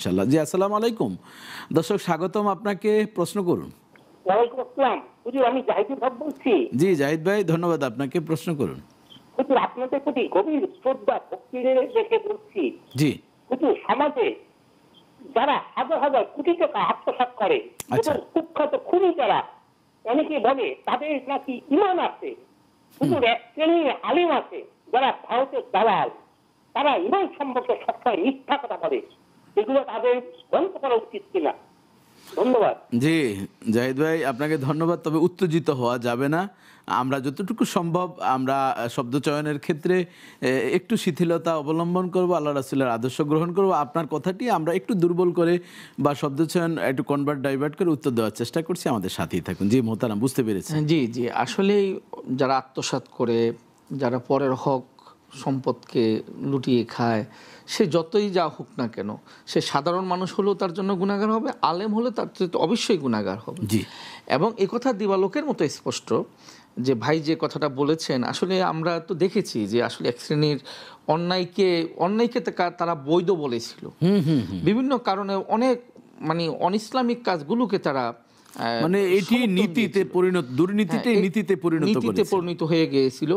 ইনশাল্লাহ জি আসসালাম আলাইকুম দর্শক স্বাগতম আপনাকে প্রশ্ন করুন জি জাহিদ ভাই ধন্যবাদ আপনাকে প্রশ্ন করুন আপনাদের প্রতি গভীর শ্রদ্ধা ভক্তি রেখে বলছি জি সমাজে যারা হাজার হাজার কোটি টাকা আত্মসাত করে আচ্ছা। কুখ্যাত খুনি যারা অনেকে বলে তাদের নাকি ইমান আছে হুজুর শ্রেণীর আলিম আছে যারা ভারতের দালাল তারা ইমান সম্পর্কে সবসময় মিথ্যা কথা বলে এগুলো তাদের বন্ধ করা উচিত কিনা ধন্যবাদ জি জাহিদ ভাই আপনাকে ধন্যবাদ তবে উত্তেজিত হওয়া যাবে না আমরা যতটুকু সম্ভব আমরা শব্দ চয়নের ক্ষেত্রে একটু শিথিলতা অবলম্বন করব আল্লাহ রাসুলের আদর্শ গ্রহণ করব আপনার কথাটি আমরা একটু দুর্বল করে বা শব্দ চয়ন একটু কনভার্ট ডাইভার্ট করে উত্তর দেওয়ার চেষ্টা করছি আমাদের সাথেই থাকুন জি মোহতারাম বুঝতে পেরেছি জি জি আসলেই যারা আত্মসাত করে যারা পরের হক সম্পদকে লুটিয়ে খায় সে যতই যা হোক না কেন সে সাধারণ মানুষ হলেও তার জন্য গুণাগার হবে আলেম হলে তার অবশ্যই গুণাগার হবে জি এবং এ কথা দিবালোকের মতো স্পষ্ট যে ভাই যে কথাটা বলেছেন আসলে আমরা তো দেখেছি যে আসলে এক শ্রেণীর অন্যায়কে অন্যায়কে তারা বৈধ বলেছিল বিভিন্ন কারণে অনেক মানে অন ইসলামিক কাজগুলোকে তারা মানে এটি নীতিতে পরিণত দুর্নীতিতে হ্যাঁ, নীতিতে পরিণত নীতিতে পরিণত হয়ে গিয়েছিল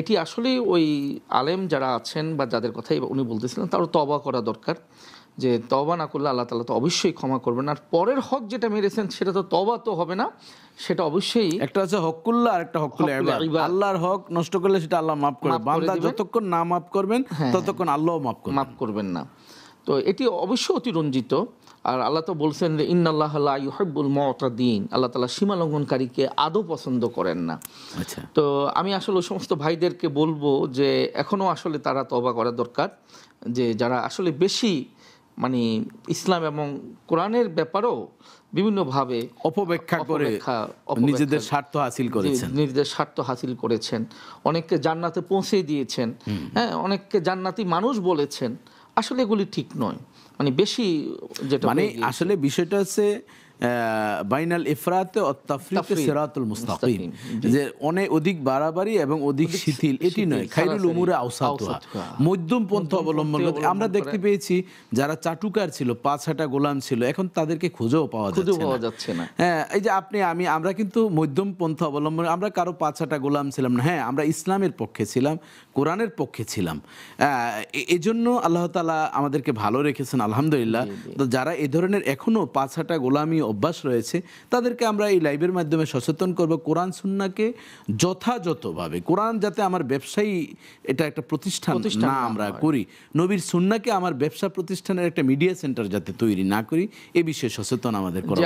এটি আসলে ওই আলেম যারা আছেন বা যাদের কথাই উনি বলতেছিলেন তারও তবা করা দরকার যে তবা না করলে আল্লাহ তালা তো অবশ্যই ক্ষমা করবেন আর পরের হক যেটা মেরেছেন সেটা তো তবা তো হবে না সেটা অবশ্যই একটা আছে হকুল্লা আর একটা হকুল্লা আল্লাহর হক নষ্ট করলে সেটা আল্লাহ মাফ করবে যতক্ষণ না মাফ করবেন হ্যাঁ, হ্যাঁ। ততক্ষণ আল্লাহ মাফ মাফ করবেন না তো এটি অবশ্য অতিরঞ্জিত আর আল্লাহ তো বলছেন যে ইন্নাল্লাহ ইউহাবুল মতাদিন আল্লাহ তালা সীমা লঙ্ঘনকারীকে আদৌ পছন্দ করেন না আচ্ছা তো আমি আসলে ওই সমস্ত ভাইদেরকে বলবো যে এখনও আসলে তারা তবা করা দরকার যে যারা আসলে বেশি মানে ইসলাম এবং কোরআনের ব্যাপারও বিভিন্নভাবে অপব্যাখ্যা করে নিজেদের স্বার্থ হাসিল করেছেন নিজেদের স্বার্থ হাসিল করেছেন অনেককে জান্নাতে পৌঁছে দিয়েছেন হ্যাঁ অনেককে জান্নাতি মানুষ বলেছেন আসলে এগুলি ঠিক নয় মানে বেশি যেটা মানে আসলে বিষয়টা হচ্ছে বাইনাল ইফরাতে তাফরিতে সিরাতুল মুস্তাকিম যে অনেক অধিক বাড়াবাড়ি এবং অধিক শিথিল এটি নয় খাইরুল উমুরে আউসাতুহা মধ্যম পন্থ অবলম্বন আমরা দেখতে পেয়েছি যারা চাটুকার ছিল পাঁচ হাটা গোলাম ছিল এখন তাদেরকে খুঁজেও পাওয়া যাচ্ছে না হ্যাঁ এই যে আপনি আমি আমরা কিন্তু মধ্যম পন্থ অবলম্বন আমরা কারো পাঁচ হাটা গোলাম ছিলাম না হ্যাঁ আমরা ইসলামের পক্ষে ছিলাম কোরআনের পক্ষে ছিলাম এজন্য আল্লাহ তালা আমাদেরকে ভালো রেখেছেন আলহামদুলিল্লাহ তো যারা এ ধরনের এখনো পাঁচ হাটা গোলামি অভ্যাস রয়েছে তাদেরকে আমরা এই লাইভের মাধ্যমে সচেতন করব কোরআন সুন্নাকে যথাযথভাবে কোরআন যাতে আমার ব্যবসায়ী এটা একটা প্রতিষ্ঠান না আমরা করি নবীর সুন্নাকে আমার ব্যবসা প্রতিষ্ঠানের একটা মিডিয়া সেন্টার যাতে তৈরি না করি এ বিষয়ে সচেতন আমাদের করা